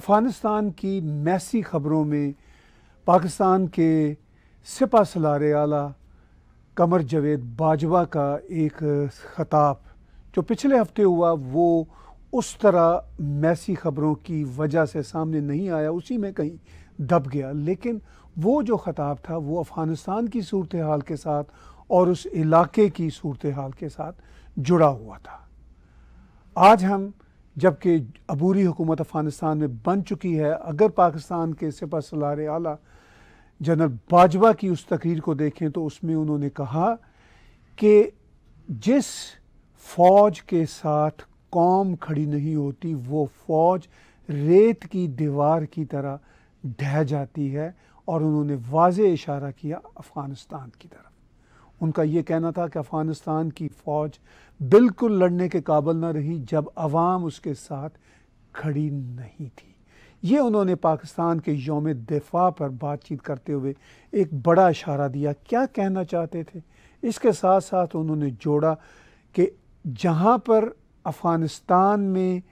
अफ़गानिस्तान की मैसी ख़बरों में पाकिस्तान के सिपा सलार आला कमर जवेद बाजवा का एक ख़ताब जो पिछले हफ्ते हुआ वो उस तरह मैसी ख़बरों की वजह से सामने नहीं आया उसी में कहीं दब गया लेकिन वो जो ख़ताब था वो अफ़गानिस्तान की सूरत हाल के साथ और उस इलाके की सूरत हाल के साथ जुड़ा हुआ था आज हम जबकि अबूरी हुकूमत अफ़गानिस्तान में बन चुकी है अगर पाकिस्तान के सिपा सलार आला जनरल बाजवा की उस तकरीर को देखें तो उसमें उन्होंने कहा कि जिस फौज के साथ कौम खड़ी नहीं होती वो फौज रेत की दीवार की तरह ढह जाती है और उन्होंने वाज इशारा किया अफ़गानिस्तान की तरफ उनका ये कहना था कि अफ़गानिस्तान की फ़ौज बिल्कुल लड़ने के काबल ना रही जब आवाम उसके साथ खड़ी नहीं थी ये उन्होंने पाकिस्तान के योम दिफा पर बातचीत करते हुए एक बड़ा इशारा दिया क्या कहना चाहते थे इसके साथ साथ उन्होंने जोड़ा कि जहाँ पर अफ़गानिस्तान में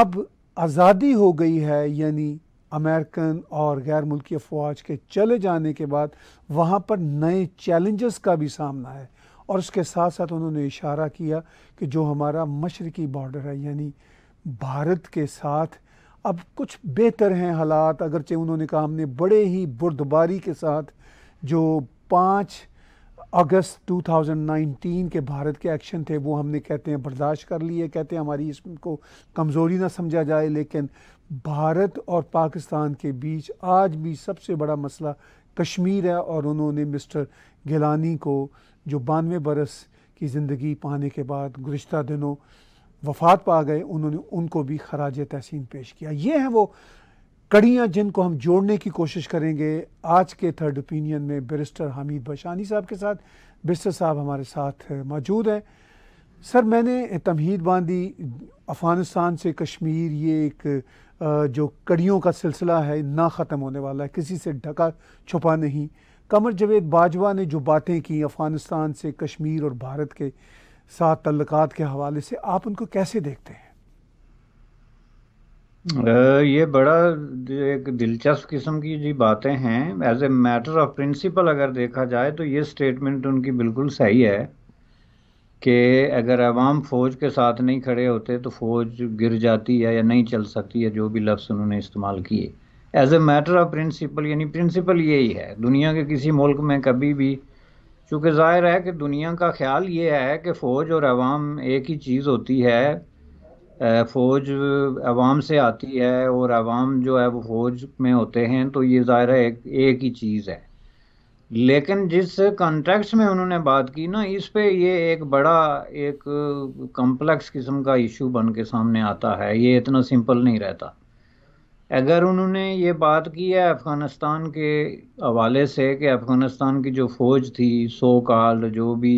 अब आज़ादी हो गई है यानी अमेरिकन और गैर मुल्की अफवाज के चले जाने के बाद वहाँ पर नए चैलेंजेस का भी सामना है और उसके साथ साथ उन्होंने इशारा किया कि जो हमारा मशरकी बॉर्डर है यानी भारत के साथ अब कुछ बेहतर हैं हालात अगरचे उन्होंने कहा हमने बड़े ही बुरदबारी के साथ जो पाँच अगस्त 2019 के भारत के एक्शन थे वो हमने कहते हैं बर्दाश्त कर लिए कहते हैं हमारी इसको कमज़ोरी ना समझा जाए लेकिन भारत और पाकिस्तान के बीच आज भी सबसे बड़ा मसला कश्मीर है और उन्होंने मिस्टर गिलानी को जो बानवे बरस की ज़िंदगी पाने के बाद गुज्त दिनों वफात पा गए उन्होंने उनको भी खराज तहसीन पेश किया ये हैं वो कड़ियाँ जिनको हम जोड़ने की कोशिश करेंगे आज के थर्ड ओपिनियन में बरिस्टर हामिद बशानी साहब के साथ बिरस्टर साहब हमारे साथ मौजूद हैं सर मैंने तमहीद बांधी अफ़गानिस्तान से कश्मीर ये एक जो कड़ियों का सिलसिला है ना ख़त्म होने वाला है किसी से ढका छुपा नहीं कमर जवेद बाजवा ने जो बातें की अफ़गानिस्तान से कश्मीर और भारत के साथ तल्लक के हवाले से आप उनको कैसे देखते हैं ये बड़ा एक दिलचस्प किस्म की जी बातें हैं as a matter of principle अगर देखा जाए तो ये स्टेटमेंट उनकी बिल्कुल सही है कि अगर अवाम फ़ौज के साथ नहीं खड़े होते तो फ़ौज गिर जाती है या नहीं चल सकती है जो भी लफ्स उन्होंने इस्तेमाल किए as a matter of principle यानी प्रिंसिपल यही है दुनिया के किसी मुल्क में कभी भी चूँकि ज़ाहिर है कि दुनिया का ख्याल ये है कि फ़ौज और अवाम एक ही चीज़ होती है फ़ौज अवाम से आती है और अवाम जो है वो फ़ौज में होते हैं तो ये ज़ाहिर है एक, एक ही चीज़ है लेकिन जिस कॉन्टेक्स्ट में उन्होंने बात की ना इस पे ये एक बड़ा एक कम्प्लेक्स किस्म का इशू बन के सामने आता है ये इतना सिंपल नहीं रहता अगर उन्होंने ये बात की है अफ़गानिस्तान के हवाले से कि अफ़गानिस्तान की जो फ़ौज थी सो काल जो भी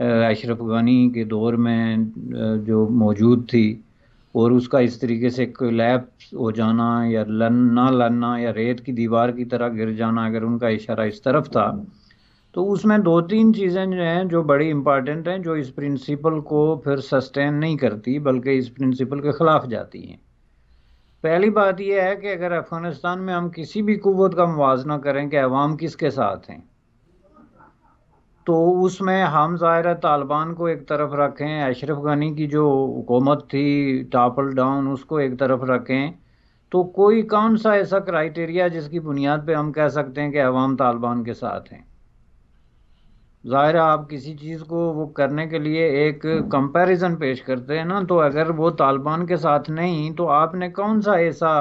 अशरफ गनी के दौर में जो मौजूद थी और उसका इस तरीके से लैप्स हो जाना या लड़ना ना लड़ना या रेत की दीवार की तरह गिर जाना अगर उनका इशारा इस तरफ था तो उसमें दो तीन चीज़ें जो हैं जो बड़ी इम्पॉर्टेंट हैं जो इस प्रिंसिपल को फिर सस्टेन नहीं करती बल्कि इस प्रिंसिपल के ख़िलाफ़ जाती हैं पहली बात यह है कि अगर अफगानिस्तान में हम किसी भी कुत का मुजना करें कि अवाम किसके साथ हैं तो उसमें हम ज़ाहिर तालिबान को एक तरफ रखें अशरफ गनी की जो हुकूमत थी टापल डाउन उसको एक तरफ रखें तो कोई कौन सा ऐसा क्राइटेरिया जिसकी बुनियाद पर हम कह सकते हैं कि अवाम तालिबान के साथ हैं ज़ाहिर है आप किसी चीज़ को वो करने के लिए एक कंपैरिजन पेश करते हैं ना तो अगर वो तालिबान के साथ नहीं तो आपने कौन सा ऐसा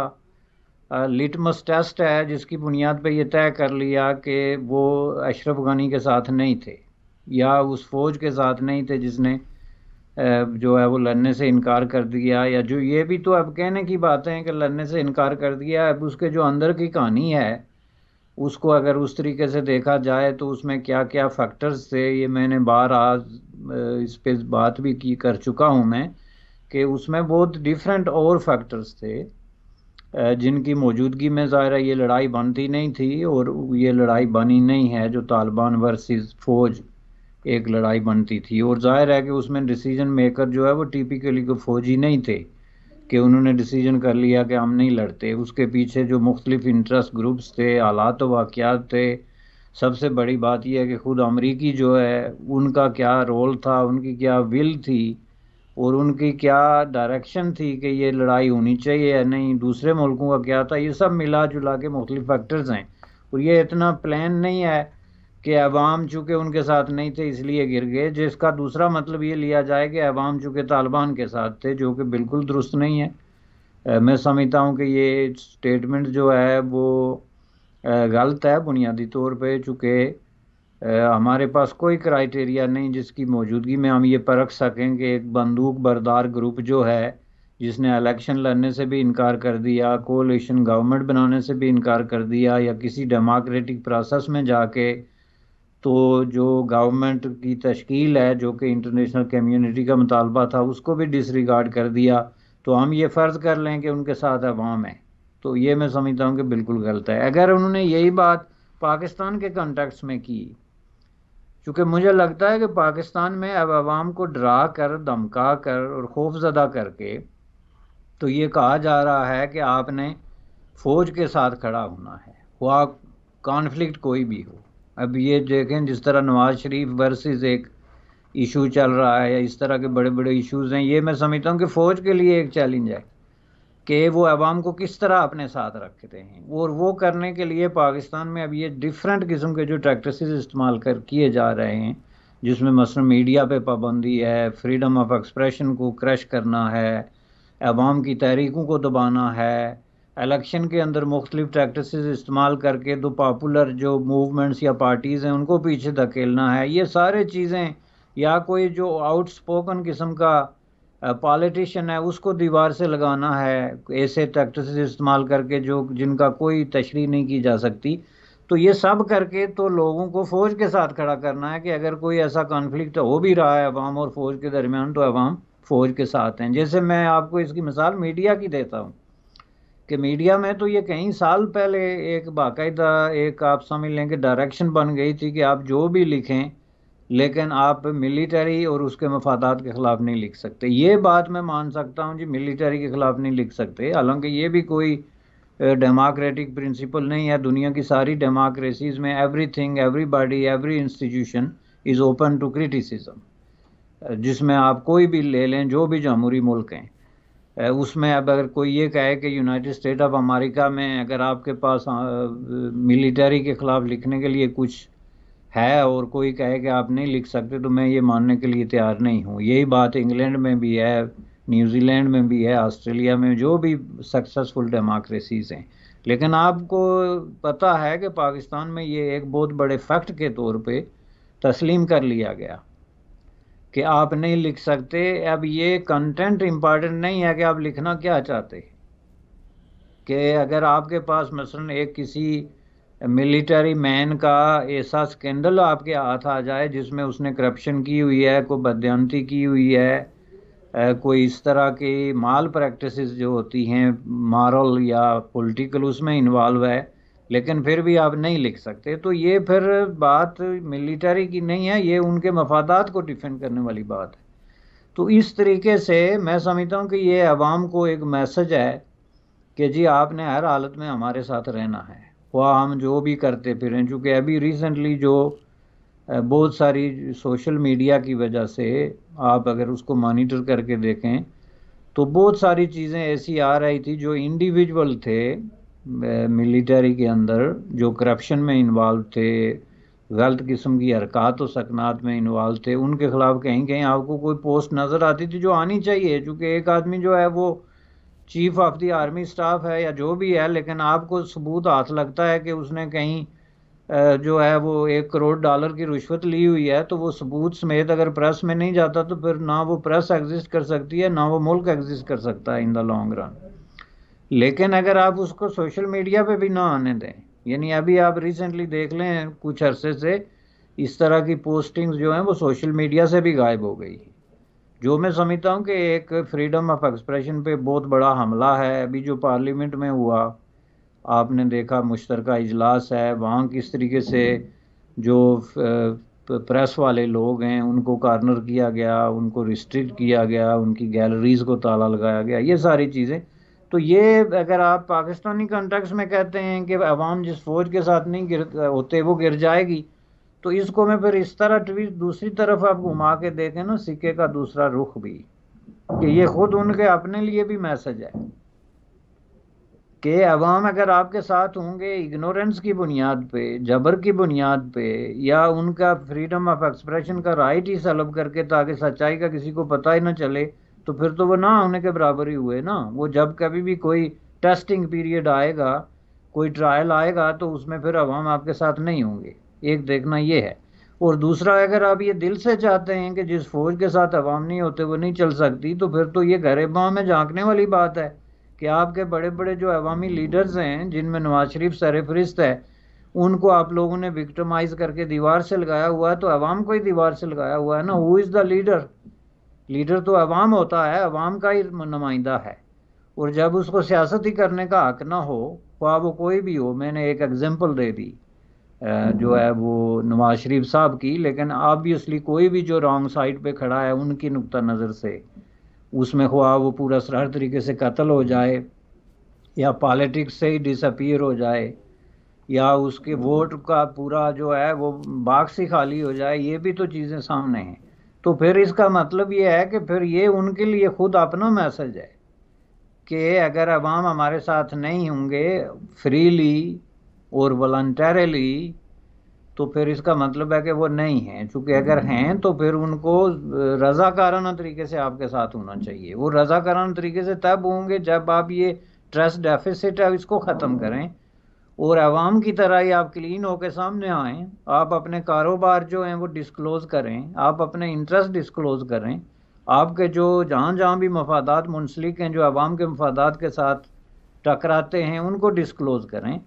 लिटमस टेस्ट है जिसकी बुनियाद पे ये तय कर लिया कि वो अशरफ गनी के साथ नहीं थे या उस फौज के साथ नहीं थे जिसने जो है वो लड़ने से इनकार कर दिया या जो ये भी तो अब कहने की बातें हैं कि लड़ने से इनकार कर दिया अब उसके जो अंदर की कहानी है उसको अगर उस तरीके से देखा जाए तो उसमें क्या क्या फैक्टर्स थे ये मैंने बार आज इस पर बात भी की कर चुका हूँ मैं कि उसमें बहुत डिफरेंट और फैक्टर्स थे जिनकी मौजूदगी में ज़ाहिर है ये लड़ाई बनती नहीं थी और ये लड़ाई बनी नहीं है जो तालिबान वर्सेस फ़ौज एक लड़ाई बनती थी और जाहिर है कि उसमें डिसीजन मेकर जो है वो टिपिकली को फौजी नहीं थे कि उन्होंने डिसीजन कर लिया कि हम नहीं लड़ते उसके पीछे जो मुख्तलिफ इंटरेस्ट ग्रुप्स थे हालात वाक़ात थे सबसे बड़ी बात यह है कि ख़ुद अमरीकी जो है उनका क्या रोल था उनकी क्या विल थी और उनकी क्या डायरेक्शन थी कि ये लड़ाई होनी चाहिए या नहीं दूसरे मुल्कों का क्या था ये सब मिला जुला के मुख्तलिफ फैक्टर्स हैं और ये इतना प्लान नहीं है कि अवाम चूंकि उनके साथ नहीं थे इसलिए गिर गए जिसका दूसरा मतलब ये लिया जाए कि अवाम चूंकि तालिबान के साथ थे जो कि बिल्कुल दुरुस्त नहीं है मैं समझता हूँ कि ये स्टेटमेंट जो है वो गलत है बुनियादी तौर पर चूँकि हमारे पास कोई क्राइटेरिया नहीं जिसकी मौजूदगी में हम ये परख सकें कि एक बंदूक बरदार ग्रुप जो है जिसने इलेक्शन लड़ने से भी इनकार कर दिया कोलेशन गवर्नमेंट बनाने से भी इनकार कर दिया या किसी डेमोक्रेटिक प्रोसेस में जाके तो जो गवर्नमेंट की तश्कील है जो कि इंटरनेशनल कम्युनिटी का मुतालबा था उसको भी डिसरिगार्ड कर दिया तो हम ये फ़र्ज़ कर लें कि उनके साथ अवाम है तो ये मैं समझता हूँ कि बिल्कुल गलत है अगर उन्होंने यही बात पाकिस्तान के कंटेक्स में की चूँकि मुझे लगता है कि पाकिस्तान में अब आवाम को डरा कर धमका कर और खौफजदा करके तो ये कहा जा रहा है कि आपने फ़ौज के साथ खड़ा होना है वह कॉन्फ्लिक्ट कोई भी हो अब ये देखें जिस तरह नवाज शरीफ वर्सेस एक इशू चल रहा है इस तरह के बड़े बड़े इश्यूज हैं ये मैं समझता हूँ कि फ़ौज के लिए एक चैलेंज है कि वो आवाम को किस तरह अपने साथ रखते हैं और वो करने के लिए पाकिस्तान में अब ये डिफरेंट किस्म के जो प्रैक्टिस इस्तेमाल कर किए जा रहे हैं जिसमें मसल मीडिया पे पाबंदी है फ्रीडम ऑफ एक्सप्रेशन को क्रश करना है आवाम की तहरीकों को दबाना है इलेक्शन के अंदर मुख्तलिफ प्रैक्टिस इस्तेमाल करके दो पॉपुलर जो मूवमेंट्स या पार्टीज़ हैं उनको पीछे धकेलना है ये सारे चीज़ें या कोई जो आउट स्पोकन किस्म का पॉलिटिशन है उसको दीवार से लगाना है ऐसे प्रैक्टिस इस्तेमाल करके जो जिनका कोई तशरी नहीं की जा सकती तो ये सब करके तो लोगों को फ़ौज के साथ खड़ा करना है कि अगर कोई ऐसा कॉन्फ्लिक्ट हो भी रहा है अवाम और फ़ौज के दरमियान तो अवाम फ़ौज के साथ हैं जैसे मैं आपको इसकी मिसाल मीडिया की देता हूँ कि मीडिया में तो ये कई साल पहले एक बाकायदा एक आप समझ लें कि डायरेक्शन बन गई थी कि आप जो भी लिखें लेकिन आप मिलिट्री और उसके मफादात के ख़िलाफ़ नहीं लिख सकते ये बात मैं मान सकता हूँ जी मिलिट्री के ख़िलाफ़ नहीं लिख सकते हालांकि ये भी कोई डेमोक्रेटिक प्रिंसिपल नहीं है दुनिया की सारी डेमोक्रेसीज में everything everybody every institution is open to criticism जिसमें आप कोई भी ले लें जो भी जमहूरी मुल्क हैं उसमें अब अगर कोई ये कहे कि यूनाइटेड स्टेट ऑफ अमेरिका में अगर आपके पास मिलिट्री के ख़िलाफ़ लिखने के लिए कुछ है और कोई कहे कि आप नहीं लिख सकते तो मैं ये मानने के लिए तैयार नहीं हूँ यही बात इंग्लैंड में भी है न्यूजीलैंड में भी है ऑस्ट्रेलिया में जो भी सक्सेसफुल डेमोक्रेसीज हैं लेकिन आपको पता है कि पाकिस्तान में ये एक बहुत बड़े फैक्ट के तौर पे तस्लीम कर लिया गया कि आप नहीं लिख सकते अब ये कंटेंट इम्पॉर्टेंट नहीं है कि आप लिखना क्या चाहते कि अगर आपके पास मसलन एक किसी मिलिट्री मैन का ऐसा स्कैंडल आपके हाथ आ जाए जिसमें उसने करप्शन की हुई है कोई बदयंती की हुई है कोई इस तरह की माल प्रैक्टिसेस जो होती हैं मॉरल या पॉलिटिकल उसमें इन्वॉल्व है लेकिन फिर भी आप नहीं लिख सकते तो ये फिर बात मिलिट्री की नहीं है ये उनके मफादात को डिफेंड करने वाली बात है तो इस तरीके से मैं समझता हूँ कि ये आवाम को एक मैसेज है कि जी आपने हर हालत में हमारे साथ रहना है वह हम जो भी करते फिरें चूँकि अभी रिसेंटली जो बहुत सारी सोशल मीडिया की वजह से आप अगर उसको मॉनिटर करके देखें तो बहुत सारी चीज़ें ऐसी आ रही थी जो इंडिविजुअल थे मिलिट्री के अंदर जो करप्शन में इन्वॉल्व थे गलत किस्म की हरकत और सकनात में इन्वॉल्व थे उनके ख़िलाफ़ कहीं कहीं आपको कोई पोस्ट नज़र आती थी जो आनी चाहिए क्योंकि एक आदमी जो है वो chief of the army staff है या जो भी है लेकिन आपको सबूत हाथ लगता है कि उसने कहीं जो है वो एक करोड़ डॉलर की रिश्वत ली हुई है तो वो सबूत समेत अगर प्रेस में नहीं जाता तो फिर ना वो प्रेस एग्जिस्ट कर सकती है ना वो मुल्क एग्जिस्ट कर सकता है इन द लॉन्ग रन लेकिन अगर आप उसको सोशल मीडिया पे भी ना आने दें यानी अभी आप रिसेंटली देख लें कुछ अरसे से इस तरह की पोस्टिंग्स जो हैं वो सोशल मीडिया से भी गायब हो गई है जो मैं समझता हूँ कि एक फ्रीडम ऑफ एक्सप्रेशन पे बहुत बड़ा हमला है अभी जो पार्लियामेंट में हुआ आपने देखा मुश्तर इजलास है वहाँ किस तरीके से जो प्रेस वाले लोग हैं उनको कार्नर किया गया उनको रिस्ट्रिक्ट किया गया उनकी गैलरीज को ताला लगाया गया ये सारी चीज़ें तो ये अगर आप पाकिस्तानी कॉन्टेक्स में कहते हैं कि अवाम जिस फौज के साथ नहीं गिर होते वो गिर जाएगी तो इसको मैं फिर इस तरह ट्वीट दूसरी तरफ आप घुमा के देखें ना सिक्के का दूसरा रुख भी कि ये खुद उनके अपने लिए भी मैसेज है कि अवाम अगर आपके साथ होंगे इग्नोरेंस की बुनियाद पे जबर की बुनियाद पे या उनका फ्रीडम ऑफ एक्सप्रेशन का राइट ही सलब करके ताकि सच्चाई का किसी को पता ही ना चले तो फिर तो वो ना होने के बराबर ही हुए ना वो जब कभी भी कोई टेस्टिंग पीरियड आएगा कोई ट्रायल आएगा तो उसमें फिर अवाम आपके साथ नहीं होंगे एक देखना ये है और दूसरा अगर आप ये दिल से चाहते हैं कि जिस फौज के साथ अवाम नहीं होते वो नहीं चल सकती तो फिर तो ये गरेबा में झांकने वाली बात है कि आपके बड़े बड़े जो अवामी लीडर्स हैं जिनमें नवाज शरीफ फहरिस्त है उनको आप लोगों ने विक्टमाइज करके दीवार से लगाया हुआ है तो अवाम को ही दीवार से लगाया हुआ है ना who is the leader leader तो अवाम होता है अवाम का ही नुमाइंदा है और जब उसको सियासत ही करने का हक ना हो ख्वा वो कोई भी हो मैंने एक एग्जाम्पल दे दी जो हम्म। है वो नवाज शरीफ साहब की लेकिन ऑब्वियसली कोई भी जो रॉन्ग साइड पे खड़ा है उनकी नुकता नज़र से उसमें ख्वा वो पूरा सरहर तरीके से कत्ल हो जाए या पॉलिटिक्स से ही डिसअपियर हो जाए या उसके वोट हम्म। का पूरा जो है वो बाक्स ही खाली हो जाए ये भी तो चीज़ें सामने हैं तो फिर इसका मतलब ये है कि फिर ये उनके लिए खुद अपना मैसेज है कि अगर अवाम हमारे साथ नहीं होंगे फ्रीली और वॉल्टरली तो फिर इसका मतलब है कि वो नहीं हैं चूँकि अगर हम्म। हैं तो फिर उनको रज़ाकाराना तरीके से आपके साथ होना चाहिए वो रज़ाकाराना तरीके से तब होंगे जब आप ये ट्रस्ट डेफिसिट है इसको ख़त्म हाँ। करें और आवाम की तरह ही आप क्लीन होकर सामने आएँ आप अपने कारोबार जो हैं वो डिस्क्लोज़ करें आप अपने इंटरेस्ट डिस्क्लोज़ करें आपके जो जहाँ जहाँ भी मफादात मुंसलिक हैं जो आवाम के मफादात के साथ टकराते हैं उनको डिस्क्लोज़ करें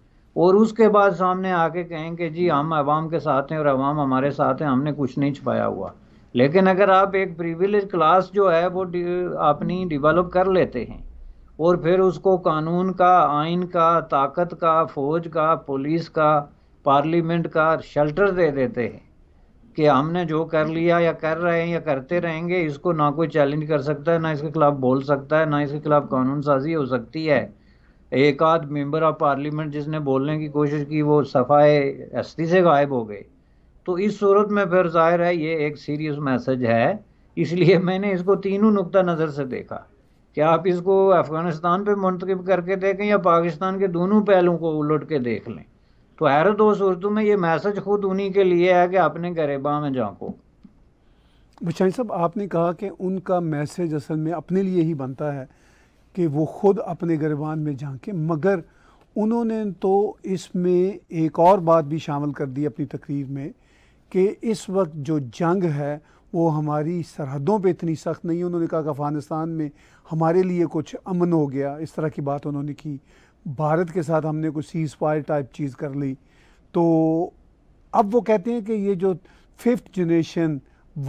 और उसके बाद सामने आके कहें कि जी हम आवाम के साथ हैं और आवाम हमारे साथ हैं हमने कुछ नहीं छुपाया हुआ लेकिन अगर आप एक प्रिविलेज क्लास जो है वो अपनी डिवेलप कर लेते हैं और फिर उसको कानून का आइन का ताकत का फौज का पुलिस का पार्लियामेंट का शेल्टर दे देते हैं कि हमने जो कर लिया या कर रहे हैं या करते रहेंगे इसको ना कोई चैलेंज कर सकता है ना इसके खिलाफ बोल सकता है ना इसके खिलाफ कानून साजी हो सकती है एक आध मेंबर ऑफ पार्लियामेंट जिसने बोलने की कोशिश की वो सफाए हस्ती से गायब हो गए तो इस सूरत में फिर जाहिर है ये एक सीरियस मैसेज है इसलिए मैंने इसको तीनों नुकता नज़र से देखा क्या आप इसको अफगानिस्तान पे मुंतब करके देखें या पाकिस्तान के दोनों पहलू को उलट के देख लें तो हैरत दो सूरतों में ये मैसेज खुद उन्हीं के लिए है कि अपने गरीबा में झाँको बचाई साहब आपने कहा कि उनका मैसेज असल में अपने लिए ही बनता है कि वो खुद अपने गरीबान में झाँकें मगर उन्होंने तो इसमें एक और बात भी शामिल कर दी अपनी तकरीर में कि इस वक्त जो जंग है वो हमारी सरहदों पे इतनी सख्त नहीं है उन्होंने कहा कि अफ़गानिस्तान में हमारे लिए कुछ अमन हो गया इस तरह की बात उन्होंने की भारत के साथ हमने कुछ सीज फायर टाइप चीज़ कर ली तो अब वो कहते हैं कि ये जो फिफ्थ जनरेशन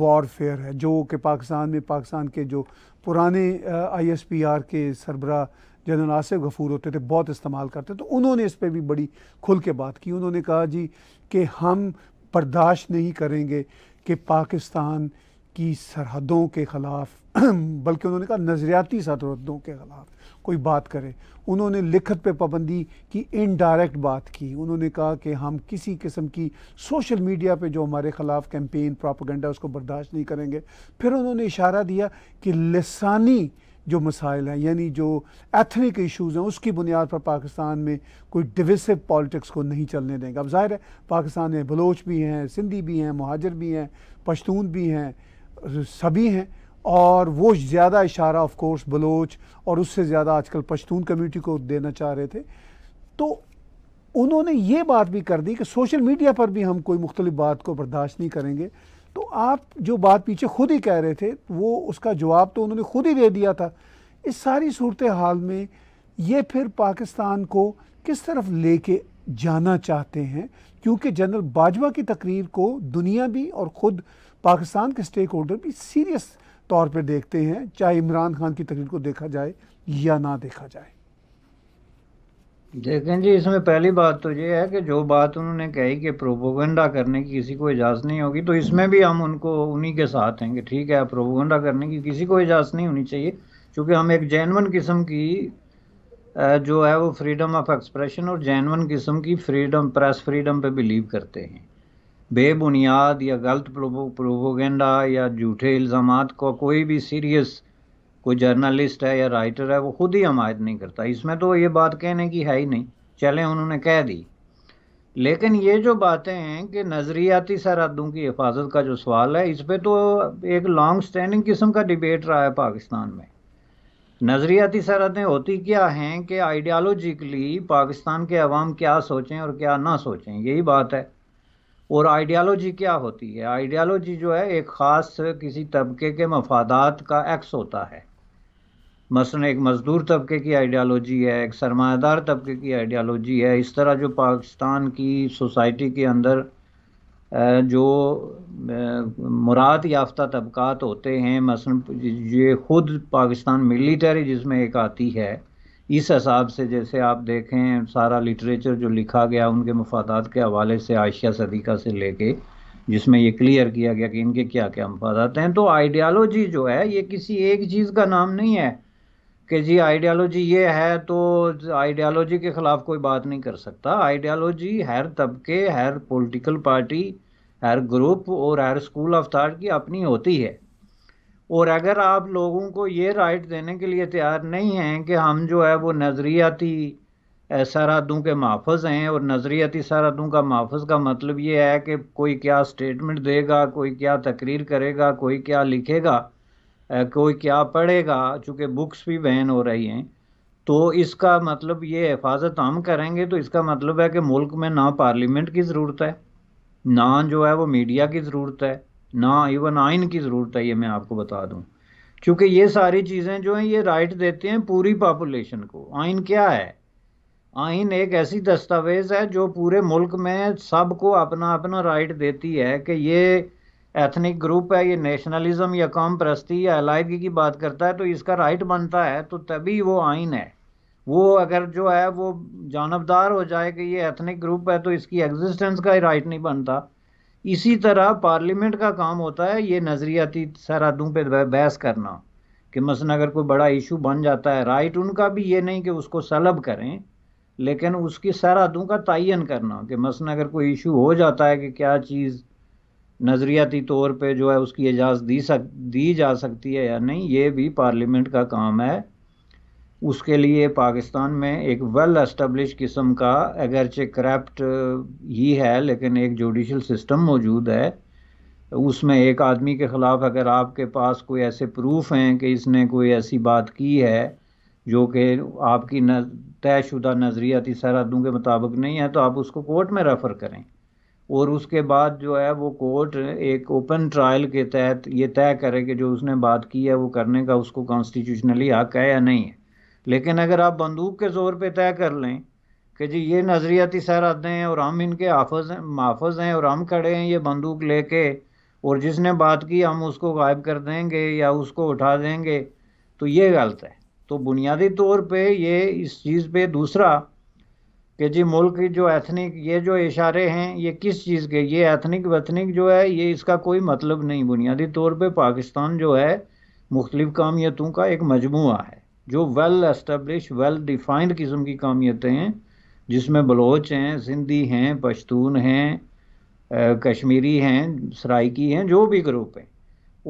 वॉरफेयर है जो कि पाकिस्तान में पाकिस्तान के जो पुराने आई एस पी आर के सरबरा जनरल आसिफ गफूर होते थे बहुत इस्तेमाल करते तो उन्होंने इस पर भी बड़ी खुल के बात की उन्होंने कहा जी कि हम बर्दाश्त नहीं करेंगे कि पाकिस्तान की सरहदों के ख़िलाफ़ बल्कि उन्होंने कहा नज़रियाती सरहदों के ख़िलाफ़ कोई बात करे उन्होंने लिखत पे पाबंदी की इनडायरेक्ट बात की उन्होंने कहा कि हम किसी किस्म की सोशल मीडिया पे जो हमारे ख़िलाफ़ कैंपेन प्रोपोगंडा उसको बर्दाश्त नहीं करेंगे फिर उन्होंने इशारा दिया कि लसानी जो मसाइल हैं यानी जो एथनिक इश्यूज़ हैं उसकी बुनियाद पर पाकिस्तान में कोई डिविसिव पॉलिटिक्स को नहीं चलने देंगे अब जाहिर है पाकिस्तान में बलोच भी हैं सिंधी भी हैं महाजर भी हैं पश्तून भी हैं सभी हैं और वो ज़्यादा इशारा ऑफ कोर्स बलोच और उससे ज़्यादा आजकल पश्तून कम्युनिटी को देना चाह रहे थे तो उन्होंने ये बात भी कर दी कि सोशल मीडिया पर भी हम कोई मुख्तलिफ बात को बर्दाश्त नहीं करेंगे तो आप जो बात पीछे खुद ही कह रहे थे वो उसका जवाब तो उन्होंने खुद ही दे दिया था इस सारी सूरत हाल में ये फिर पाकिस्तान को किस तरफ लेके जाना चाहते हैं क्योंकि जनरल बाजवा की तकरीर को दुनिया भी और ख़ुद पाकिस्तान के स्टेक होल्डर भी सीरियस तौर पर देखते हैं चाहे इमरान खान की तकरीर को देखा जाए या ना देखा जाए देखें जी इसमें पहली बात तो ये है कि जो बात उन्होंने कही कि प्रोपोगंडा करने की किसी को इजाज़त नहीं होगी तो इसमें भी हम उनको उन्हीं के साथ हैं कि ठीक है प्रोपोगंडा करने की किसी को इजाज़त नहीं होनी चाहिए क्योंकि हम एक जैनवन किस्म की जो है वो फ्रीडम ऑफ एक्सप्रेशन और जैनवन किस्म की फ्रीडम प्रेस फ्रीडम पे बिलीव करते हैं बेबुनियाद या गलत प्रोपोगेंडा या झूठे इल्ज़ाम को कोई भी सीरियस कोई जर्नलिस्ट है या राइटर है वो खुद ही हमायत नहीं करता इसमें तो ये बात कहने की है ही नहीं चलें उन्होंने कह दी लेकिन ये जो बातें हैं कि नज़रियाती सरहदों की हिफाजत का जो सवाल है इस पर तो एक लॉन्ग स्टैंडिंग किस्म का डिबेट रहा है पाकिस्तान में नज़रियाती सरहदें होती क्या हैं कि आइडियालॉजिकली पाकिस्तान के अवाम क्या सोचें और क्या ना सोचें यही बात है और आइडियालॉजी क्या होती है आइडियालॉजी जो है एक ख़ास किसी तबके के मफादात का एक्स होता है मसलन एक मज़दूर तबके की आइडियालॉजी है एक सरमादार तबके की आइडियालॉजी है इस तरह जो पाकिस्तान की सोसाइटी के अंदर जो मुराद याफ्ता तबक़ात होते हैं मसलन ये ख़ुद पाकिस्तान मिलिटरी जिसमें एक आती है इस हिसाब से जैसे आप देखें सारा लिटरेचर जो लिखा गया उनके मफादात के हवाले से आयशा सदीका से लेके जिसमें ये क्लियर किया गया कि इनके क्या क्या मफादात हैं तो आइडियालॉजी जो है ये किसी एक चीज़ का नाम नहीं है कि जी आइडियालॉजी ये है तो आइडियालॉजी के ख़िलाफ़ कोई बात नहीं कर सकता आइडियालॉजी हर तबके हर पोलिटिकल पार्टी हर ग्रुप और हर स्कूल ऑफ थाट की अपनी होती है और अगर आप लोगों को ये राइट देने के लिए तैयार नहीं हैं कि हम जो है वो नज़रियाती सरहदों के माफज हैं और नज़रियाती सरहदों का माफज का मतलब ये है कि कोई क्या स्टेटमेंट देगा कोई क्या तकरीर करेगा कोई क्या लिखेगा कोई क्या पढ़ेगा चूँकि बुक्स भी बैन हो रही हैं तो इसका मतलब ये हिफाजत हम करेंगे तो इसका मतलब है कि मुल्क में ना पार्लियामेंट की ज़रूरत है ना जो है वो मीडिया की ज़रूरत है ना इवन आइन की ज़रूरत है ये मैं आपको बता दूं क्योंकि ये सारी चीज़ें जो हैं ये राइट देते हैं पूरी पॉपुलेशन को आइन क्या है आइन एक ऐसी दस्तावेज़ है जो पूरे मुल्क में सबको अपना अपना राइट देती है कि ये एथनिक ग्रुप है ये नेशनलिज्म या कौम परस्ती या अलायदगी की बात करता है तो इसका राइट बनता है तो तभी वो आइन है वो अगर जो है वो जानबदार हो जाए कि ये एथनिक ग्रुप है तो इसकी एग्जिस्टेंस का ही राइट नहीं बनता इसी तरह पार्लियामेंट का काम होता है ये नज़रियाती सरहदों पे बहस करना कि मसलन अगर कोई बड़ा इशू बन जाता है राइट उनका भी ये नहीं कि उसको सलब करें लेकिन उसकी सरहदों का तयन करना कि मसलन अगर कोई इशू हो जाता है कि क्या चीज़ नज़रियाती तौर पे जो है उसकी इजाज़त दी सक दी जा सकती है या नहीं ये भी पार्लियामेंट का काम है उसके लिए पाकिस्तान में एक वेल एस्टेब्लिश किस्म का अगरचे करप्ट ही है लेकिन एक जुडिशल सिस्टम मौजूद है उसमें एक आदमी के ख़िलाफ़ अगर आपके पास कोई ऐसे प्रूफ हैं कि इसने कोई ऐसी बात की है जो कि आपकी न तयशुदा नज़रियाती सरहदों के मुताबिक नहीं है तो आप उसको कोर्ट में रेफ़र करें और उसके बाद जो है वो कोर्ट एक ओपन ट्रायल के तहत ये तय करे कि जो उसने बात की है वो करने का उसको कॉन्स्टिट्यूशनली हक है या नहीं है लेकिन अगर आप बंदूक के ज़ोर पे तय कर लें कि जी ये नज़रियाती सरहदें हैं और हम इनके हाफज हैं महाफज हैं और हम खड़े हैं ये बंदूक लेके और जिसने बात की हम उसको गायब कर देंगे या उसको उठा देंगे तो ये गलत है तो बुनियादी तौर पे ये इस चीज़ पे दूसरा कि जी मुल्क की जो एथनिक ये जो इशारे हैं ये किस चीज़ के ये एथनिक वथनिक जो है ये इसका कोई मतलब नहीं बुनियादी तौर पे पाकिस्तान जो है मुख्तलिफ़ कामियतों का एक मजमू है जो वेल एस्टेब्लिश वेल डिफाइंड किस्म की कामियतें हैं जिसमें बलोच हैं सिंधी हैं पश्तून हैं कश्मीरी हैं सराइकी हैं जो भी ग्रुप हैं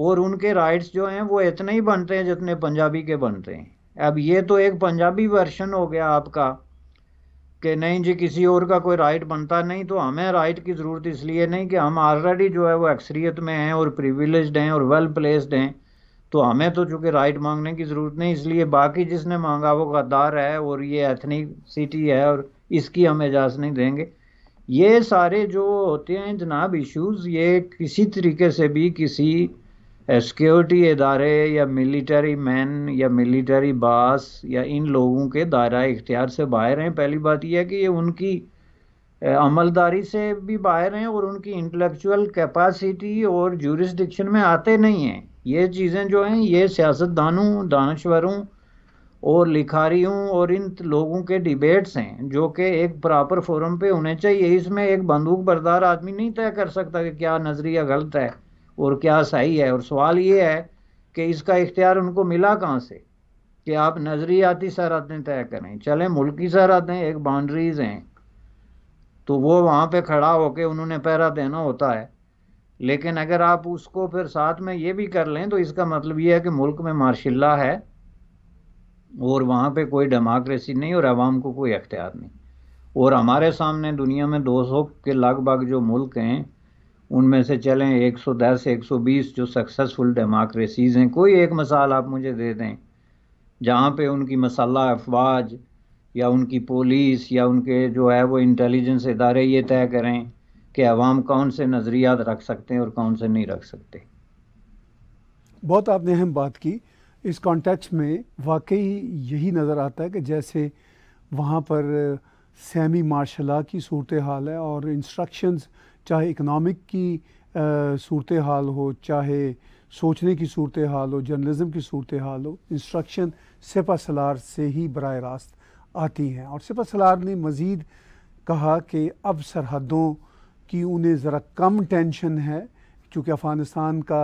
और उनके राइट्स जो हैं वो इतने ही बनते हैं जितने पंजाबी के बनते हैं अब ये तो एक पंजाबी वर्शन हो गया आपका कि नहीं जी किसी और का कोई राइट बनता नहीं तो हमें राइट की ज़रूरत इसलिए नहीं कि हम ऑलरेडी जो है वो अक्सरियत में हैं और प्रिविलेज्ड हैं और वेल प्लेस्ड हैं तो हमें तो चूंकि राइट मांगने की ज़रूरत नहीं इसलिए बाकी जिसने मांगा वो गद्दार है और ये एथनिक सिटी है और इसकी हम इजाज़त नहीं देंगे ये सारे जो होते हैं जनाब इश्यूज ये किसी तरीके से भी किसी सिक्योरिटी इदारे या मिलिट्री मैन या मिलिट्री बास या इन लोगों के दायरा इख्तियार से बाहर हैं पहली बात यह है कि ये उनकी अमलदारी से भी बाहर हैं और उनकी इंटेलेक्चुअल कैपेसिटी और जूरिस्डिक्शन में आते नहीं हैं ये चीज़ें जो हैं ये सियासतदानों दानश्वरों और लिखारियों और इन लोगों के डिबेट्स हैं जो कि एक प्रॉपर फोरम पे होने चाहिए इसमें एक बंदूक बरदार आदमी नहीं तय कर सकता कि क्या नज़रिया गलत है और क्या सही है और सवाल ये है कि इसका इख्तियार उनको मिला कहाँ से कि आप नज़रियाती सरहदें तय करें चलें मुल्की सरहदें एक बाउंड्रीज़ हैं तो वो वहाँ पे खड़ा होके उन्होंने पहरा देना होता है लेकिन अगर आप उसको फिर साथ में ये भी कर लें तो इसका मतलब ये है कि मुल्क में मार्शल्ला है और वहाँ पे कोई डेमोक्रेसी नहीं और आवाम को कोई अख्तियार नहीं और हमारे सामने दुनिया में 200 के लगभग जो मुल्क हैं उनमें से चलें 110 120 जो सक्सेसफुल डेमोक्रेसीज़ हैं कोई एक मसाल आप मुझे दे दें जहाँ पे उनकी मसाला अफवाज या उनकी पुलिस या उनके जो है वो इंटेलिजेंस इदारे ये तय करें कि अवाम कौन से नज़रियात रख सकते हैं और कौन से नहीं रख सकते बहुत आपने अहम बात की इस कॉन्टेक्स्ट में वाकई यही नज़र आता है कि जैसे वहाँ पर सैमी मार्शला की सूरत हाल है और इंस्ट्रक्शंस चाहे इकनॉमिक की सूरत हाल हो चाहे सोचने की सूरत हाल हो जर्नलिज़म की सूरत हाल हो इंस्ट्रक्शन सिपा सलार से ही बर रास्त आती हैं और सिपा सलार ने मज़ीद कहा कि अब सरहदों कि उन्हें ज़रा कम टेंशन है क्योंकि अफ़गानिस्तान का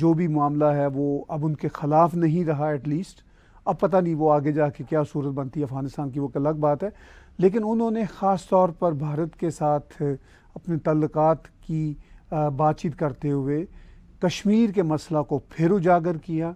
जो भी मामला है वो अब उनके ख़िलाफ़ नहीं रहा एटलीस्ट अब पता नहीं वो आगे जाके क्या सूरत बनती है अफ़गानिस्तान की वो एक अलग बात है लेकिन उन्होंने ख़ास तौर पर भारत के साथ अपने तल्लक की बातचीत करते हुए कश्मीर के मसला को फिर उजागर किया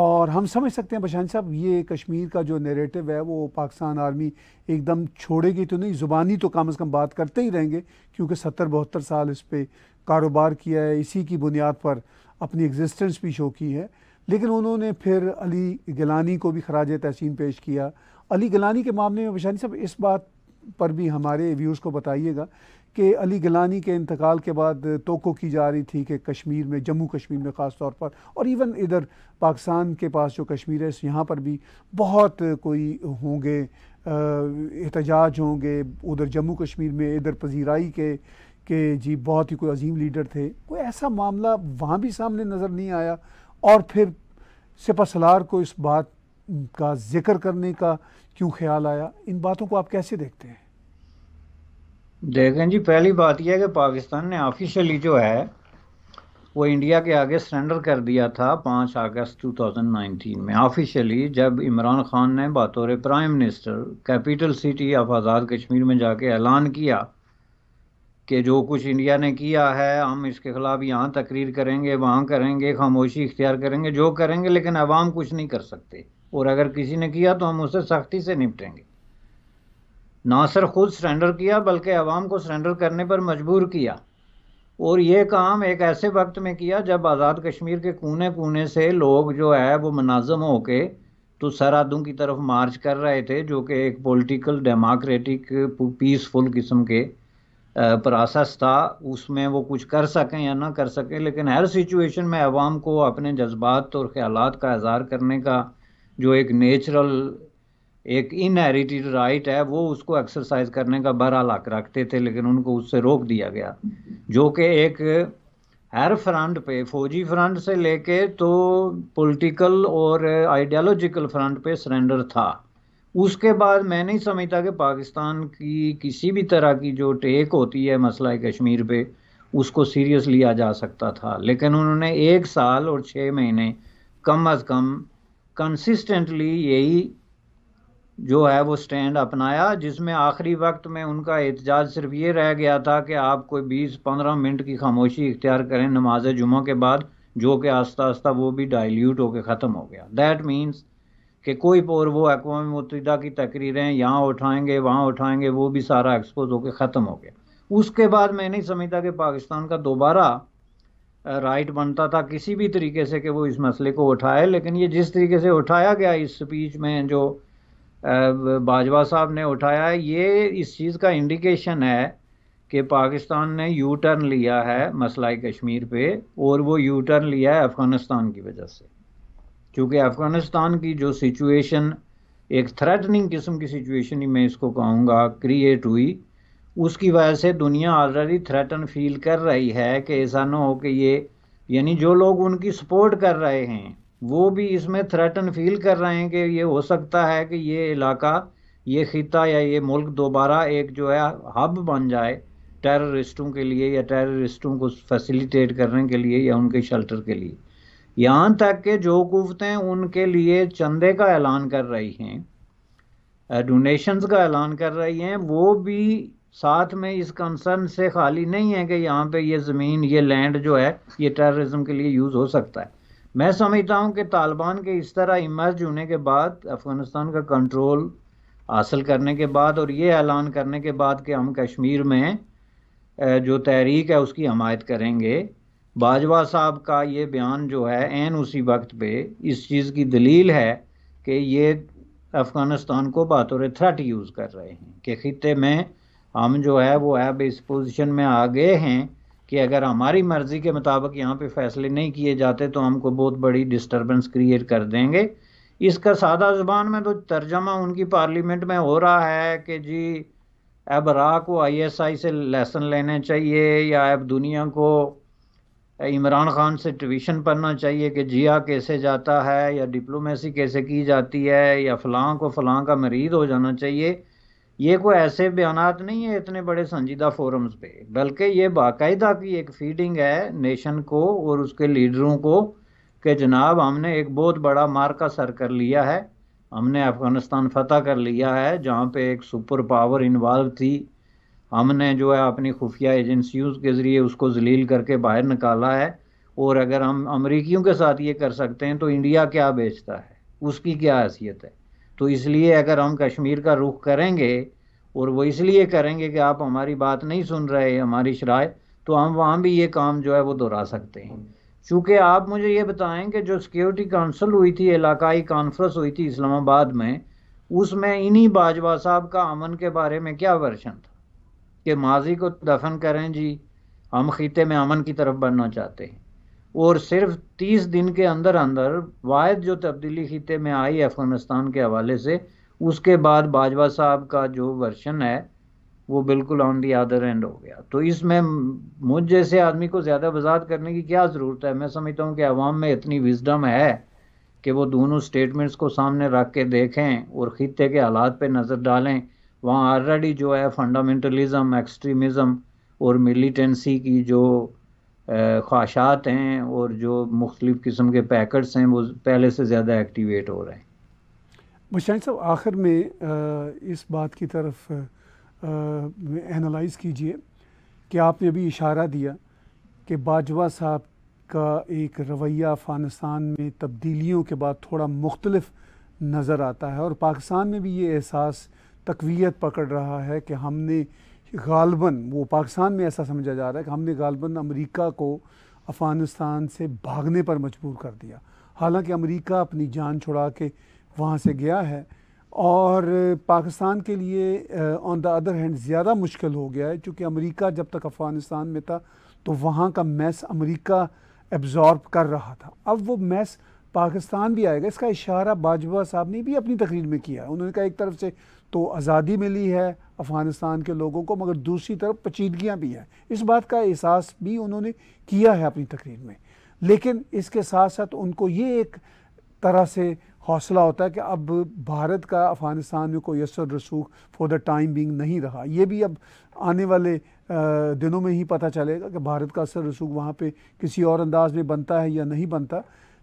और हम समझ सकते हैं बशान साहब ये कश्मीर का जो नेरेटिव है वो पाकिस्तान आर्मी एकदम छोड़ेगी तो नहीं ज़ुबानी तो कम अज़ कम बात करते ही रहेंगे क्योंकि सत्तर बहत्तर साल इस पर कारोबार किया है इसी की बुनियाद पर अपनी एग्जिस्टेंस भी शो की है लेकिन उन्होंने फिर अली गिलानी को भी खराज तहसीन पेश किया अली गिलानी के मामले में बशानी साहब इस बात पर भी हमारे व्यूज़ को बताइएगा कि अली गलानी के इंतकाल के बाद तो की जा रही थी कि कश्मीर में जम्मू कश्मीर में ख़ास तौर पर और इवन इधर पाकिस्तान के पास जो कश्मीर है यहाँ पर भी बहुत कोई होंगे एहतजाज होंगे उधर जम्मू कश्मीर में इधर पजीराई के कि जी बहुत ही कोई अजीम लीडर थे कोई ऐसा मामला वहाँ भी सामने नज़र नहीं आया और फिर सलार को इस बात का जिक्र करने का क्यों ख्याल आया इन बातों को आप कैसे देखते हैं देखें जी पहली बात यह है कि पाकिस्तान ने ऑफिशियली जो है वो इंडिया के आगे सरेंडर कर दिया था पाँच अगस्त 2019 में ऑफिशियली जब इमरान खान ने बतौर prime minister capital city of Azad Kashmir में जाके ऐलान किया कि जो कुछ इंडिया ने किया है हम इसके ख़िलाफ़ यहाँ तकरीर करेंगे वहाँ करेंगे खामोशी इख्तियार करेंगे जो करेंगे लेकिन आवाम कुछ नहीं कर सकते और अगर किसी ने किया तो हम उसे सख्ती से निपटेंगे ना सिर्फ खुद सरेंडर किया बल्कि आवाम को सरेंडर करने पर मजबूर किया और ये काम एक ऐसे वक्त में किया जब आज़ाद कश्मीर के कोने कोने से लोग जो है वो मुनाजम के तो सरहदों की तरफ मार्च कर रहे थे जो कि एक पॉलिटिकल डेमोक्रेटिक पीसफुल किस्म के प्रोसेस था उसमें वो कुछ कर सकें या ना कर सकें लेकिन हर सिचुएशन में आवाम को अपने जज्बात और ख्याल का इजहार करने का जो एक नेचुरल एक इनहेरिटेड राइट है वो उसको एक्सरसाइज करने का बहरा हक रखते थे लेकिन उनको उससे रोक दिया गया जो कि एक हर फ्रंट पे फौजी फ्रंट से लेके तो पॉलिटिकल और आइडियोलॉजिकल फ्रंट पे सरेंडर था उसके बाद मैं नहीं समझता कि पाकिस्तान की किसी भी तरह की जो टेक होती है मसला कश्मीर पे उसको सीरियस लिया जा सकता था लेकिन उन्होंने एक साल और छः महीने कम अज़ कम कंसिस्टेंटली यही जो है वो स्टैंड अपनाया जिसमें आखिरी वक्त में उनका एहतजाज सिर्फ ये रह गया था कि आप कोई बीस पंद्रह मिनट की खामोशी इख्तियार करें नमाज जुमा के बाद जो कि आस्ता आस्ता वो भी डाइल्यूट होकर ख़त्म हो गया दैट मीन्स कि कोई और वो अकवा मतदा की तकरीरें यहाँ उठाएंगे वहाँ उठाएंगे वो भी सारा एक्सपोज होकर ख़त्म हो गया उसके बाद मैं नहीं समझता कि पाकिस्तान का दोबारा राइट बनता था किसी भी तरीके से कि वो इस मसले को उठाए लेकिन ये जिस तरीके से उठाया गया इस स्पीच में जो बाजवा साहब ने उठाया है ये इस चीज़ का इंडिकेशन है कि पाकिस्तान ने यू टर्न लिया है मसला कश्मीर पे और वो यू टर्न लिया है अफ़गानिस्तान की वजह से क्योंकि अफ़गानिस्तान की जो सिचुएशन एक थ्रेटनिंग किस्म की सिचुएशन ही मैं इसको कहूँगा क्रिएट हुई उसकी वजह से दुनिया ऑलरेडी थ्रेटन फील कर रही है कि ऐसा ना हो कि ये यानी जो लोग उनकी सपोर्ट कर रहे हैं वो भी इसमें थ्रेटन फील कर रहे हैं कि ये हो सकता है कि ये इलाका ये खिता या ये मुल्क दोबारा एक जो है हब बन जाए टेररिस्टों के लिए या टेररिस्टों को फैसिलिटेट करने के लिए या उनके शेल्टर के लिए यहाँ तक के जो कुवतें उनके लिए चंदे का ऐलान कर रही हैं डोनेशंस का ऐलान कर रही हैं वो भी साथ में इस कंसर्न से खाली नहीं है कि यहाँ पे ये ज़मीन ये लैंड जो है ये टेररिज्म के लिए यूज़ हो सकता है मैं समझता हूँ कि तालिबान के इस तरह इमर्ज होने के बाद अफ़गानिस्तान का कंट्रोल हासिल करने के बाद और ये ऐलान करने के बाद कि हम कश्मीर में जो तहरीक है उसकी हमायत करेंगे बाजवा साहब का ये बयान जो है एन उसी वक्त पे इस चीज़ की दलील है कि ये अफ़गानिस्तान को बतौर थ्रेट यूज़ कर रहे हैं कि ख़त्े में हम जो है वो अब इस पोजिशन में आ गए हैं कि अगर हमारी मर्ज़ी के मुताबिक यहाँ पे फैसले नहीं किए जाते तो हमको बहुत बड़ी डिस्टरबेंस क्रिएट कर देंगे इसका सादा ज़ुबान में तो तर्जमा उनकी पार्लियामेंट में हो रहा है कि जी अब रा को आईएसआई से लेसन लेने चाहिए या अब दुनिया को इमरान खान से ट्यूशन पढ़ना चाहिए कि जिया कैसे जाता है या डिप्लोमेसी कैसे की जाती है या फ़लाँ को फ़लाँ का मरीज़ हो जाना चाहिए ये कोई ऐसे बयान नहीं है इतने बड़े संजीदा फोरम्स पे बल्कि ये बाकायदा की एक फीडिंग है नेशन को और उसके लीडरों को कि जनाब हमने एक बहुत बड़ा मार्का सर कर लिया है हमने अफ़गानिस्तान फतह कर लिया है जहाँ पे एक सुपर पावर इन्वॉल्व थी हमने जो है अपनी खुफिया एजेंसियों के ज़रिए उसको जलील करके बाहर निकाला है और अगर हम अमरीकियों के साथ ये कर सकते हैं तो इंडिया क्या बेचता है उसकी क्या हैसियत है तो इसलिए अगर हम कश्मीर का रुख करेंगे और वो इसलिए करेंगे कि आप हमारी बात नहीं सुन रहे हमारी शराय तो हम वहाँ भी ये काम जो है वो दोहरा सकते हैं चूँकि आप मुझे ये बताएं कि जो सिक्योरिटी काउंसिल हुई थी इलाकाई कॉन्फ्रेंस हुई थी इस्लामाबाद में उसमें इन्हीं बाजवा साहब का अमन के बारे में क्या वर्षन था कि माजी को दफन करें जी हम खिते में अमन की तरफ बढ़ना चाहते हैं और सिर्फ 30 दिन के अंदर अंदर वायद जो तब्दीली खत्े में आई अफगानिस्तान के हवाले से उसके बाद बाजवा साहब का जो वर्शन है वो बिल्कुल ऑन दी अदर एंड हो गया तो इसमें मुझ जैसे आदमी को ज़्यादा वजात करने की क्या ज़रूरत है मैं समझता हूँ कि अवाम में इतनी विजडम है कि वो दोनों स्टेटमेंट्स को सामने रख के देखें और खत्े के हालात पर नज़र डालें वहाँ ऑलरेडी जो है फंडामेंटलिज़म एक्सट्रीमिज़्म और मिलिटेंसी की जो ख्वाहिशात हैं और जो मुख्तलिफ़ किस्म के पैकेट्स हैं वो पहले से ज़्यादा एक्टिवेट हो रहे हैं मुशाह साहब आखिर में इस बात की तरफ एनालाइज कीजिए कि आपने अभी इशारा दिया कि बाजवा साहब का एक रवैया अफगानिस्तान में तब्दीलियों के बाद थोड़ा मुख्तलफ नज़र आता है और पाकिस्तान में भी ये एहसास तकवीत पकड़ रहा है कि हमने गालबन वो पाकिस्तान में ऐसा समझा जा रहा है कि हमने गालबन अमेरिका को अफ़गानिस्तान से भागने पर मजबूर कर दिया हालांकि अमेरिका अपनी जान छुड़ा के वहाँ से गया है और पाकिस्तान के लिए ऑन द अदर हैंड ज़्यादा मुश्किल हो गया है क्योंकि अमेरिका जब तक अफ़गानिस्तान में था तो वहाँ का मैस अमेरिका एब्ज़ॉर्ब कर रहा था अब वो मैस पाकिस्तान भी आएगा इसका इशारा बाजवा साहब ने भी अपनी तकरीर में किया उन्होंने कहा एक तरफ से तो आज़ादी मिली है अफ़गानिस्तान के लोगों को मगर दूसरी तरफ पचीदगियाँ भी हैं इस बात का एहसास भी उन्होंने किया है अपनी तकरीर में लेकिन इसके साथ साथ उनको ये एक तरह से हौसला होता है कि अब भारत का अफ़गानिस्तान में कोई असर रसूख फॉर द टाइम बिंग नहीं रहा ये भी अब आने वाले दिनों में ही पता चलेगा कि भारत का असर रसूख वहाँ पर किसी और अंदाज में बनता है या नहीं बनता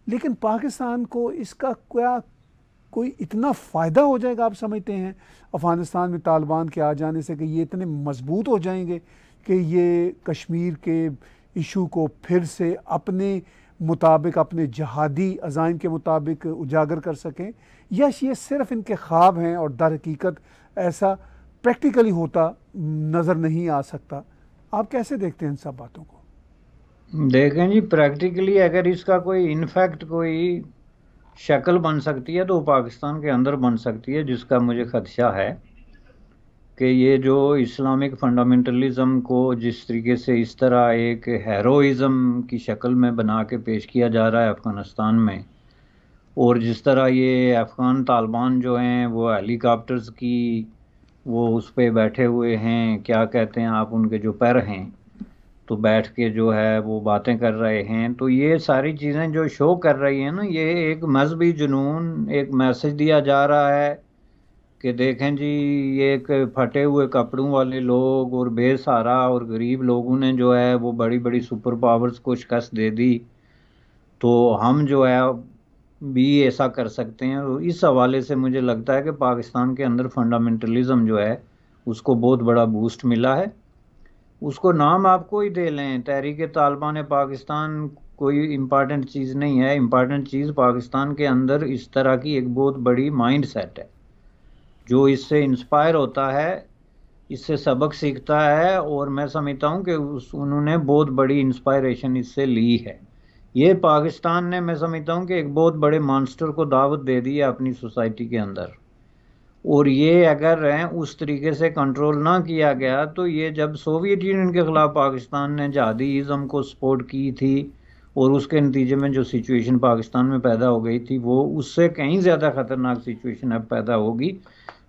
लेकिन पाकिस्तान को इसका क्या कोई इतना फ़ायदा हो जाएगा आप समझते हैं अफ़गानिस्तान में तालिबान के आ जाने से कि ये इतने मजबूत हो जाएंगे कि ये कश्मीर के इशू को फिर से अपने मुताबिक अपने जहादी अजाइम के मुताबिक उजागर कर सकें यश ये सिर्फ इनके ख्वाब हैं और दर हकीकत ऐसा प्रैक्टिकली होता नज़र नहीं आ सकता आप कैसे देखते हैं इन सब बातों को देखें जी प्रैक्टिकली अगर इसका कोई इनफैक्ट कोई शक्ल बन सकती है तो वो पाकिस्तान के अंदर बन सकती है जिसका मुझे खदशा है कि ये जो इस्लामिक फंडामेंटलिज़म को जिस तरीके से इस तरह एक हेरोइज़म की शक्ल में बना के पेश किया जा रहा है अफ़गानिस्तान में और जिस तरह ये अफ़गान तालिबान जो हैं वो हेलीकॉप्टर्स की वो उस पर बैठे हुए हैं क्या कहते हैं आप उनके जो पैर हैं तो बैठ के जो है वो बातें कर रहे हैं तो ये सारी चीज़ें जो शो कर रही हैं ना ये एक मजहबी जुनून एक मैसेज दिया जा रहा है कि देखें जी ये एक फटे हुए कपड़ों वाले लोग और बेसहारा और गरीब लोगों ने जो है वो बड़ी बड़ी सुपर पावर्स को शिकस्त दे दी तो हम जो है भी ऐसा कर सकते हैं और इस हवाले से मुझे लगता है कि पाकिस्तान के अंदर फंडामेंटलिज़म जो है उसको बहुत बड़ा बूस्ट मिला है उसको नाम आपको ही दे लें तहरीक तालिबान पाकिस्तान कोई इम्पॉर्टेंट चीज़ नहीं है इम्पॉर्टेंट चीज़ पाकिस्तान के अंदर इस तरह की एक बहुत बड़ी माइंड सेट है जो इससे इंस्पायर होता है इससे सबक सीखता है और मैं समझता हूँ कि उस उन्होंने बहुत बड़ी इंस्पायरेशन इससे ली है ये पाकिस्तान ने मैं समझता हूँ कि एक बहुत बड़े मॉन्स्टर को दावत दे दी है अपनी सोसाइटी के अंदर और ये अगर उस तरीके से कंट्रोल ना किया गया तो ये जब सोवियत यूनियन के ख़िलाफ़ पाकिस्तान ने जहादी इज़म को सपोर्ट की थी और उसके नतीजे में जो सिचुएशन पाकिस्तान में पैदा हो गई थी वो उससे कहीं ज़्यादा ख़तरनाक सिचुएशन अब पैदा होगी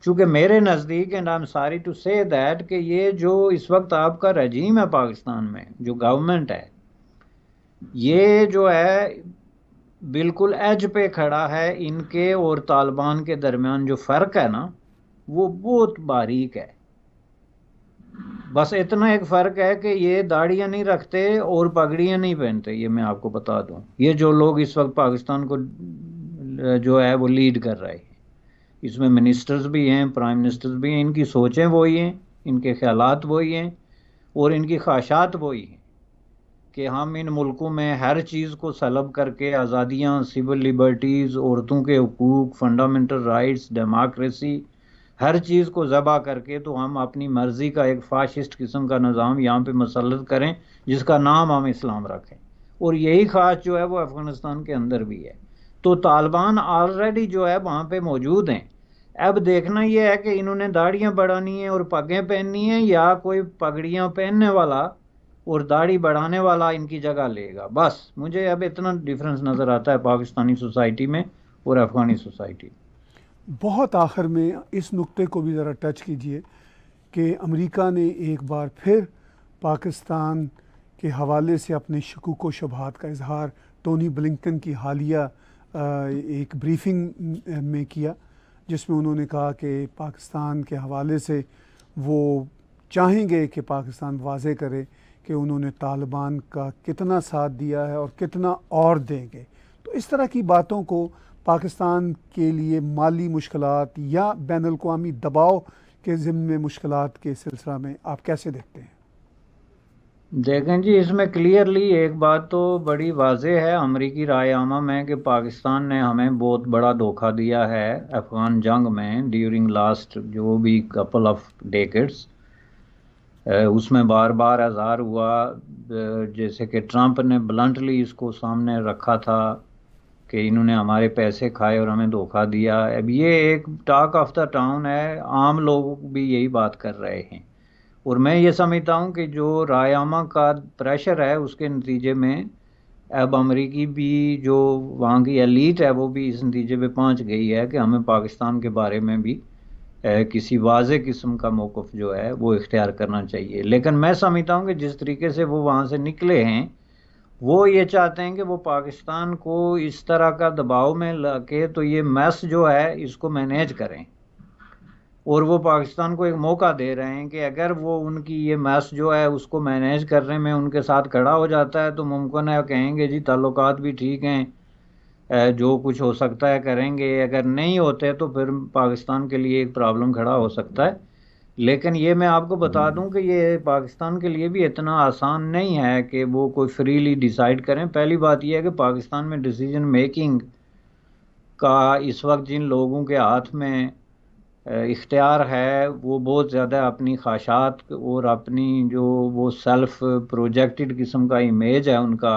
चूँकि मेरे नज़दीक and I am sorry to say that कि ये जो इस वक्त आपका रजीम है पाकिस्तान में जो गवर्नमेंट है ये जो है बिल्कुल एज पे खड़ा है इनके और तालिबान के दरमियान जो फ़र्क है ना वो बहुत बारीक है बस इतना एक फ़र्क है कि ये दाढ़ियाँ नहीं रखते और पगड़ियाँ नहीं पहनते ये मैं आपको बता दूँ ये जो लोग इस वक्त पाकिस्तान को जो है वो लीड कर रहे हैं इसमें मिनिस्टर्स भी हैं प्राइम मिनिस्टर्स भी हैं इनकी सोचें वही हैं इनके ख्याल वही हैं और इनकी ख्वाहिशात वही हैं कि हम इन मुल्कों में हर चीज़ को सलब करके आज़ादियाँ सिविल लिबर्टीज़ औरतों के हकूक़ फंडामेंटल राइट्स डेमोक्रेसी हर चीज़ को ज़बा करके तो हम अपनी मर्ज़ी का एक फाशिस्ट किस्म का निज़ाम यहाँ पे मसलत करें जिसका नाम हम इस्लाम रखें और यही खास जो है वो अफ़गानिस्तान के अंदर भी है तो तालिबान ऑलरेडी जो है वहाँ पे मौजूद हैं अब देखना यह है कि इन्होंने दाढ़ियाँ बढ़ानी हैं और पगें पहननी हैं या कोई पगड़ियाँ पहनने वाला और दाढ़ी बढ़ाने वाला इनकी जगह लेगा बस मुझे अब इतना डिफरेंस नज़र आता है पाकिस्तानी सोसाइटी में और अफ़गानी सोसाइटी बहुत आखिर में इस नुक्ते को भी ज़रा टच कीजिए कि अमेरिका ने एक बार फिर पाकिस्तान के हवाले से अपने शकूक व शबहत का इजहार टोनी ब्लिंकन की हालिया एक ब्रीफिंग में किया जिसमें उन्होंने कहा कि पाकिस्तान के हवाले से वो चाहेंगे कि पाकिस्तान वाजे करे कि उन्होंने तालिबान का कितना साथ दिया है और कितना और देंगे तो इस तरह की बातों को पाकिस्तान के लिए माली मुश्किल या बैन अवी दबाव के ज़िम्मे मुश्किल के सिलसिला में आप कैसे देखते हैं देखें जी इसमें क्लियरली एक बात तो बड़ी वाज है अमरीकी राय आमा में कि पाकिस्तान ने हमें बहुत बड़ा धोखा दिया है अफ़गान जंग में ड्यूरिंग लास्ट जो भी कपल ऑफ डेकेट्स उसमें बार बार आज़ार हुआ जैसे कि ट्रंप ने ब्लंटली इसको सामने रखा था कि इन्होंने हमारे पैसे खाए और हमें धोखा दिया अब ये एक टॉक ऑफ द टाउन है आम लोग भी यही बात कर रहे हैं और मैं ये समझता हूँ कि जो रायामा का प्रेशर है उसके नतीजे में अब अमरीकी भी जो वहाँ की अलीट है वो भी इस नतीजे पे पहुँच गई है कि हमें पाकिस्तान के बारे में भी किसी वाज किस्म का मौक़ जो है वो इख्तियार करना चाहिए लेकिन मैं समझता हूँ कि जिस तरीके से वो वहाँ से निकले हैं वो ये चाहते हैं कि वो पाकिस्तान को इस तरह का दबाव में ला के तो ये मैस जो है इसको मैनेज करें और वो पाकिस्तान को एक मौका दे रहे हैं कि अगर वो उनकी ये मैस जो है उसको मैनेज करने में उनके साथ खड़ा हो जाता है तो मुमकिन है कहेंगे जी ताल्लुक भी ठीक हैं जो कुछ हो सकता है करेंगे अगर नहीं होते तो फिर पाकिस्तान के लिए एक प्रॉब्लम खड़ा हो सकता है लेकिन ये मैं आपको बता हम्म। दूं कि ये पाकिस्तान के लिए भी इतना आसान नहीं है कि वो कोई फ्रीली डिसाइड करें पहली बात यह है कि पाकिस्तान में डिसीजन मेकिंग का इस वक्त जिन लोगों के हाथ में इख्तियार है वो बहुत ज़्यादा अपनी ख्वाहिशात और अपनी जो वो सेल्फ प्रोजेक्टेड किस्म का इमेज है उनका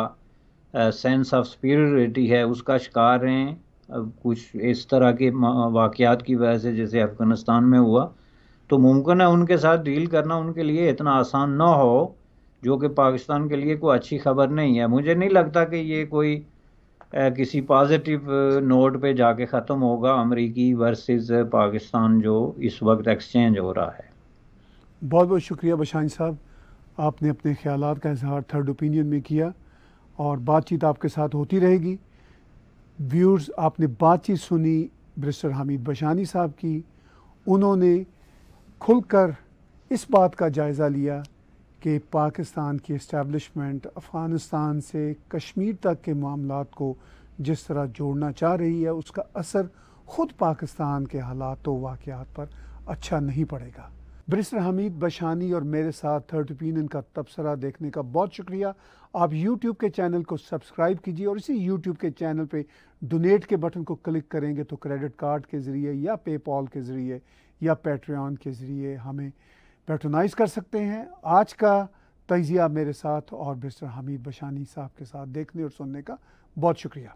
सेंस ऑफ स्पिरिटी है उसका शिकार हैं अब कुछ इस तरह के वाकयात की वजह से जैसे अफ़गानिस्तान में हुआ तो मुमकिन है उनके साथ डील करना उनके लिए इतना आसान ना हो जो कि पाकिस्तान के लिए कोई अच्छी खबर नहीं है मुझे नहीं लगता कि ये कोई आ, किसी पॉजिटिव नोट पे जाके ख़त्म होगा अमरीकी वर्सेस पाकिस्तान जो इस वक्त एक्सचेंज हो रहा है बहुत बहुत शुक्रिया बशान साहब आपने अपने ख्याल का इजहार थर्ड ओपिनियन में किया और बातचीत आपके साथ होती रहेगी व्यूर्स आपने बातचीत सुनी ब्रिस्टर हामिद बशानी साहब की उन्होंने खुलकर इस बात का जायज़ा लिया कि पाकिस्तान की इस्टेबलिशमेंट अफ़गानिस्तान से कश्मीर तक के मामला को जिस तरह जोड़ना चाह रही है उसका असर ख़ुद पाकिस्तान के हालात व वाक़ात पर अच्छा नहीं पड़ेगा ब्रिसर हमीद बशानी और मेरे साथ थर्ड ओपिनियन का तबसरा देखने का बहुत शुक्रिया आप यूट्यूब के चैनल को सब्सक्राइब कीजिए और इसी यूट्यूब के चैनल पे डोनेट के बटन को क्लिक करेंगे तो क्रेडिट कार्ड के ज़रिए या पेपॉल के ज़रिए या पेट्रियन के ज़रिए हमें पैट्रोनाइज कर सकते हैं आज का तजिया मेरे साथ और ब्रिस्टर हमीद बशानी साहब के साथ देखने और सुनने का बहुत शुक्रिया